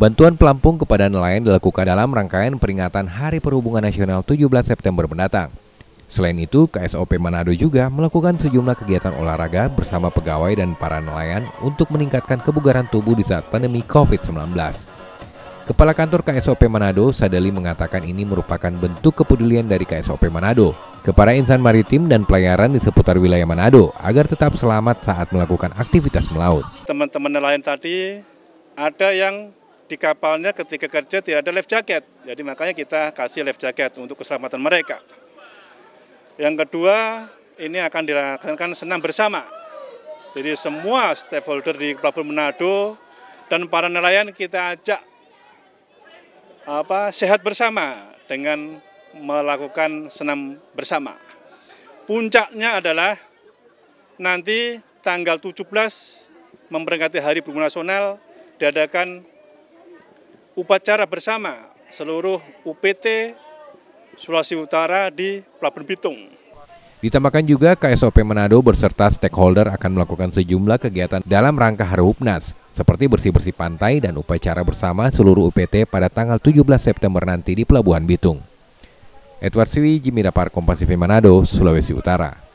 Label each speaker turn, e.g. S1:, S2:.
S1: Bantuan pelampung kepada nelayan dilakukan dalam rangkaian peringatan Hari Perhubungan Nasional 17 September mendatang. Selain itu, KSOP Manado juga melakukan sejumlah kegiatan olahraga bersama pegawai dan para nelayan untuk meningkatkan kebugaran tubuh di saat pandemi COVID-19. Kepala Kantor KSOP Manado, Sadali mengatakan ini merupakan bentuk kepedulian dari KSOP Manado kepada insan maritim dan pelayaran di seputar wilayah Manado agar tetap selamat saat melakukan aktivitas melaut.
S2: Teman-teman nelayan tadi ada yang di kapalnya ketika kerja tidak ada life jacket. Jadi makanya kita kasih life jacket untuk keselamatan mereka. Yang kedua, ini akan dilaksanakan senam bersama. Jadi semua stakeholder di Pelabuhan Manado dan para nelayan kita ajak apa sehat bersama dengan melakukan senam bersama. Puncaknya adalah nanti tanggal 17 memperingati Hari Bumi Nasional diadakan upacara bersama seluruh UPT Sulawesi Utara di Pelabuhan Bitung.
S1: Ditambahkan juga KSOP Manado berserta stakeholder akan melakukan sejumlah kegiatan dalam rangka Hari Upnas seperti bersih-bersih pantai dan upacara bersama seluruh UPT pada tanggal 17 September nanti di Pelabuhan Bitung. Edward Siwi, Jimmy Dapar, Kompasifi Manado, Sulawesi Utara.